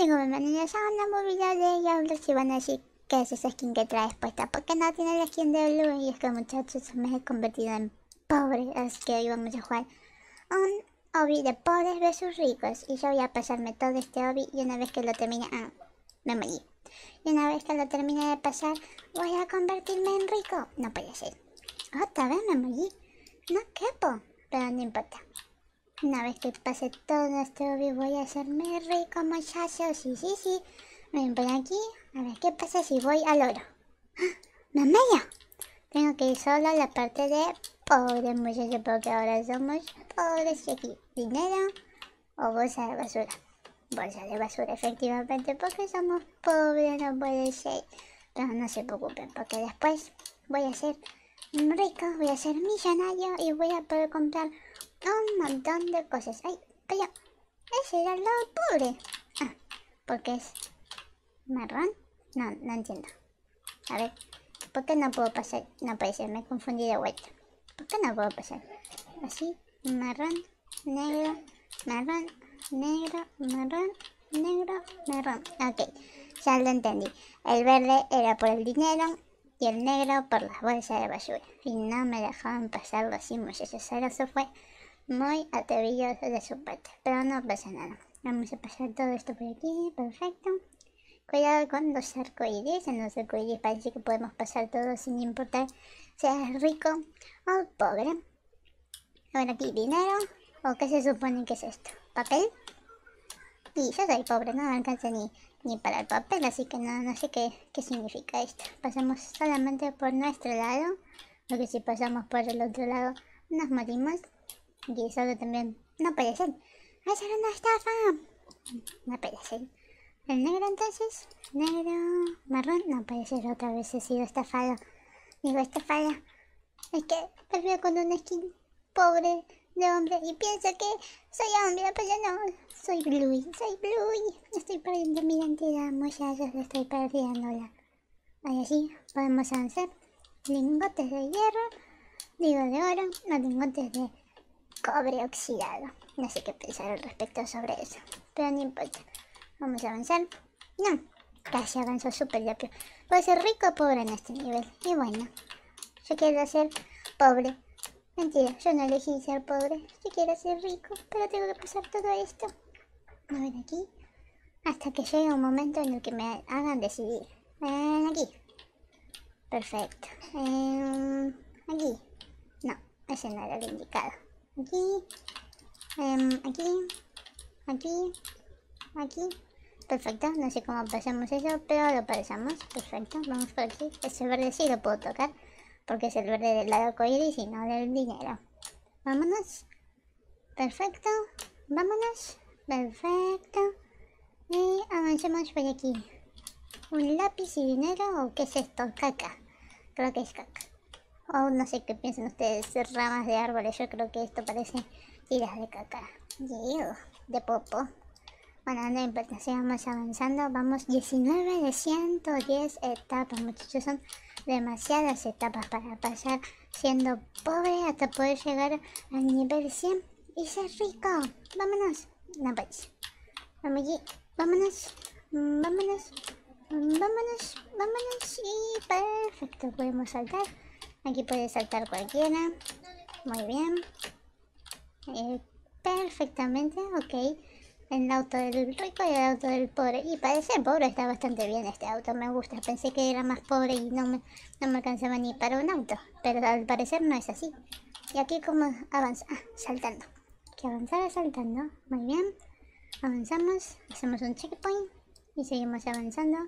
me bienvenidos a un nuevo video de Roblox y van a decir que es esa skin que traes puesta porque no tiene la skin de Blue y es que muchachos me he convertido en pobre así que hoy vamos a jugar un hobby de pobres versus ricos y yo voy a pasarme todo este hobby y una vez que lo termine, ah, me morí y una vez que lo termine de pasar voy a convertirme en rico, no puede ser otra vez me morí, no quepo, pero no importa una vez que pase todo este obvio voy a hacerme rico muchacho, Sí, sí, sí. Ven por aquí. A ver qué pasa si voy al oro. ¡Ah! ¡Mamaya! Tengo que ir solo a la parte de pobre muchacho, porque ahora somos pobres y aquí dinero o bolsa de basura. Bolsa de basura efectivamente porque somos pobres, no puede ser. Pero no se preocupen porque después voy a ser rico, voy a ser millonario y voy a poder comprar un montón de cosas. Ay, pero ese era el lado pobre. Ah, porque es marrón. No, no entiendo. A ver, ¿por qué no puedo pasar? No puede ser, me he de vuelta. ¿Por qué no puedo pasar? Así, marrón, negro, marrón, negro, marrón, negro, marrón. Ok, ya lo entendí. El verde era por el dinero y el negro por las bolsas de basura. Y no me dejaban pasarlo así, muchachos. Eso se fue muy atrevidos de su parte, pero no pasa nada. Vamos a pasar todo esto por aquí, perfecto. Cuidado con los arcoides en los arcoíris parece que podemos pasar todo sin importar Sea rico o pobre. Ahora aquí dinero, o qué se supone que es esto, papel. Y yo soy pobre, no me alcanza ni, ni para el papel, así que no, no sé qué, qué significa esto. Pasamos solamente por nuestro lado, porque si pasamos por el otro lado nos morimos solo también. No puede ser. ¡Esa era una estafa! No puede ser. El negro entonces. Negro. Marrón. No puede ser. Otra vez he sido estafado. Digo, estafada. Es que prefiero con una skin pobre de hombre y pienso que soy hombre, pero no. Soy blue Soy Bluey. Estoy perdiendo mi identidad, muchachos. Estoy perdiendo la... Ahora sí, podemos avanzar. Lingotes de hierro. Digo de oro. No, lingotes de cobre oxidado. No sé qué pensar al respecto sobre eso, pero no importa. Vamos a avanzar. No, casi avanzó súper rápido. Voy ser rico o pobre en este nivel. Y bueno, yo quiero ser pobre. Mentira, yo no elegí ser pobre. Yo quiero ser rico, pero tengo que pasar todo esto. A aquí. Hasta que llegue un momento en el que me hagan decidir. Ven aquí. Perfecto. Em, aquí. No, ese no era el indicado aquí, em, aquí, aquí, aquí. Perfecto, no sé cómo pasamos eso, pero lo pasamos. Perfecto, vamos por aquí. Ese verde sí lo puedo tocar, porque es el verde del lado coiris y no del dinero. Vámonos. Perfecto, vámonos. Perfecto. Y avancemos por aquí. ¿Un lápiz y dinero o qué es esto? Caca. Creo que es caca oh, no sé qué piensan ustedes, ramas de árboles. Yo creo que esto parece tiras de caca. de popo. Bueno, no importa, sigamos avanzando. Vamos 19 de 110 etapas, muchachos. Son demasiadas etapas para pasar siendo pobre hasta poder llegar al nivel 100 y ser rico. Vámonos. No pues. Vamos Vámonos. Vámonos. Vámonos. Vámonos. Y perfecto. Podemos saltar. Aquí puede saltar cualquiera. Muy bien. Eh, perfectamente, ok. El auto del rico y el auto del pobre. Y parece pobre está bastante bien este auto, me gusta. Pensé que era más pobre y no me, no me alcanzaba ni para un auto. Pero al parecer no es así. Y aquí como avanza, ah, saltando. que avanzara saltando. Muy bien. Avanzamos, hacemos un checkpoint y seguimos avanzando.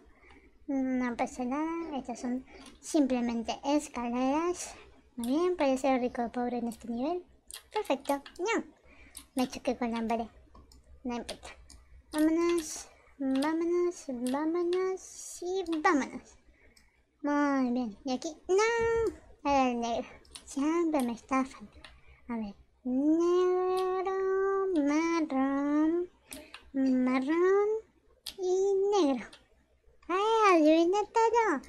No pasa nada, estas son simplemente escaleras. Muy bien, ser rico o pobre en este nivel. Perfecto, ya Me choqué con la hambre. No importa. Vámonos, vámonos, vámonos y vámonos. Muy bien, y aquí, no. el negro. Siempre me estafan. A ver, negro, marrón, marrón y negro. ¡Ay, todo.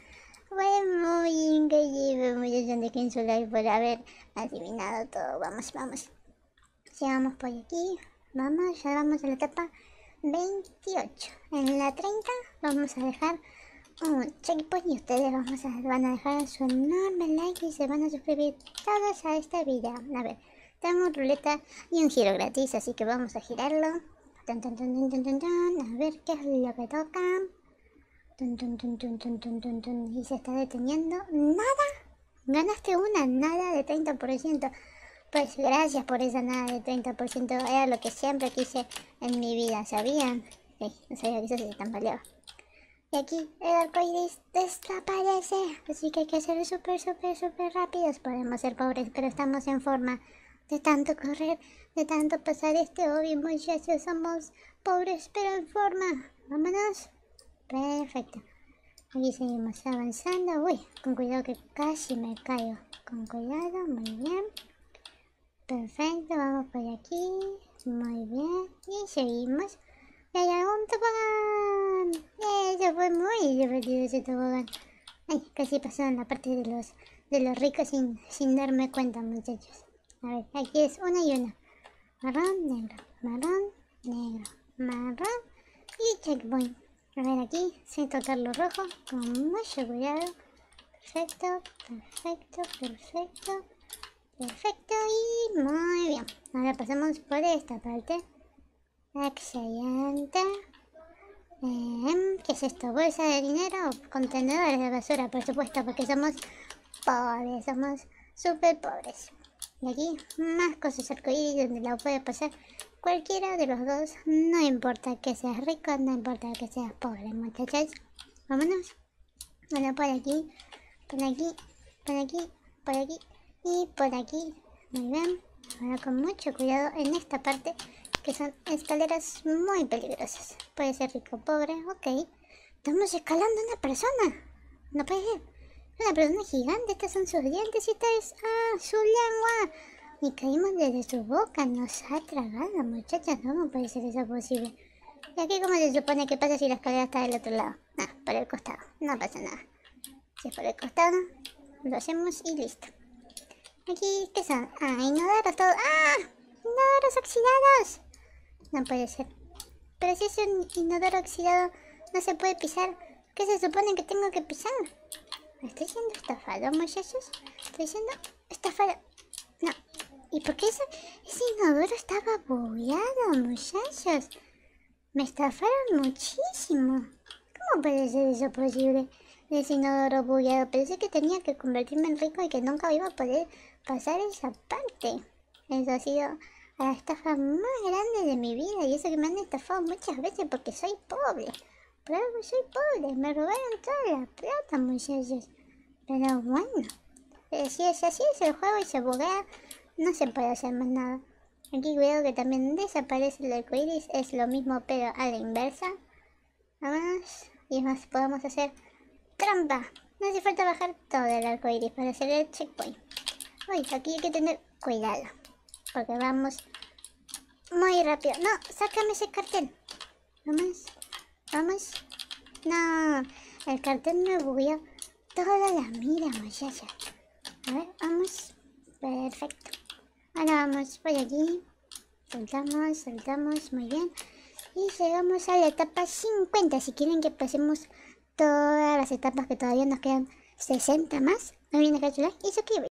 Fue muy increíble, ¡Muy de su por haber adivinado todo. Vamos, vamos. Llegamos por aquí. Vamos, ya vamos a la etapa 28. En la 30 vamos a dejar un checkpoint y ustedes vamos a, van a dejar su enorme like y se van a suscribir todos a este video. A ver, tenemos ruleta y un giro gratis, así que vamos a girarlo. a ver qué es lo que toca. Tun, tun, y se está deteniendo. Nada. Ganaste una nada de 30%. Pues gracias por esa nada de 30%. Era lo que siempre quise en mi vida. ¿Sabían? Eh, no sabía que eso se tambaleaba. Y aquí el iris desaparece. Así que hay que ser súper, súper, súper rápidos. Podemos ser pobres, pero estamos en forma. De tanto correr, de tanto pasar este hobby, muchachos, somos pobres pero en forma. Vámonos. Perfecto. Aquí seguimos avanzando. Uy, con cuidado que casi me caigo. Con cuidado, muy bien. Perfecto, vamos por aquí. Muy bien. Y seguimos. Y hay un tobogán. Eso eh, fue muy divertido ese tobogán. Ay, casi pasó en la parte de los, de los ricos sin, sin darme cuenta, muchachos. A ver, aquí es una y una. Marrón, negro, marrón, negro, marrón y checkpoint. A ver aquí, sin tocar los rojos, con mucho cuidado. Perfecto, perfecto, perfecto, perfecto y muy bien. Ahora pasamos por esta parte. Excelente. Em, ¿Qué es esto? ¿Bolsa de dinero? o Contenedores de basura, por supuesto, porque somos pobres, somos súper pobres. Y aquí más cosas arcoíris donde la puede pasar cualquiera de los dos. No importa que seas rico, no importa que seas pobre, muchachos. Vámonos. Bueno, por aquí, por aquí, por aquí, por aquí y por aquí. Muy bien. Ahora con mucho cuidado en esta parte que son escaleras muy peligrosas. Puede ser rico, o pobre, ok. Estamos escalando una persona. No puede ser. Ah, una persona gigante, estas son sus dientes y esta es ah, su lengua. Y caímos desde su boca, nos ha tragado, muchachas, no puede ser eso posible. ¿Y aquí cómo se supone que pasa si la escalera está del otro lado? Ah, por el costado, no pasa nada. Si es por el costado, lo hacemos y listo. Aquí, ¿qué son? Ah, inodoro todos. ¡Ah! ¡Inodoros oxidados! No puede ser. Pero si es un inodoro oxidado, no se puede pisar. ¿Qué se supone que tengo que pisar? estoy siendo estafado, muchachos? ¿Estoy siendo estafado? No. ¿Y por qué ese, inodoro estaba bugueado, muchachos? Me estafaron muchísimo. ¿Cómo puede ser eso posible? Ese inodoro bugueado. Pensé que tenía que convertirme en rico y que nunca iba a poder pasar esa parte. Eso ha sido la estafa más grande de mi vida y eso que me han estafado muchas veces porque soy pobre. Pero soy pobre, me robaron toda la plata, muchachos. Pero bueno, si es así es el juego y se buguea, no se puede hacer más nada. Aquí cuidado que también desaparece el iris, es lo mismo pero a la inversa. Vámonos, y más podemos hacer trampa. No hace falta bajar todo el arco iris para hacer el checkpoint. Uy, aquí hay que tener cuidado, porque vamos muy rápido. No, sácame ese cartel. vamos. Vamos. No, el cartel me bugueó toda la mira, muchacha. A ver, vamos. Perfecto. Ahora vamos por aquí. Soltamos, saltamos, muy bien. Y llegamos a la etapa 50. Si quieren que pasemos todas las etapas que todavía nos quedan 60 más, no olviden dejar like y suscribirse.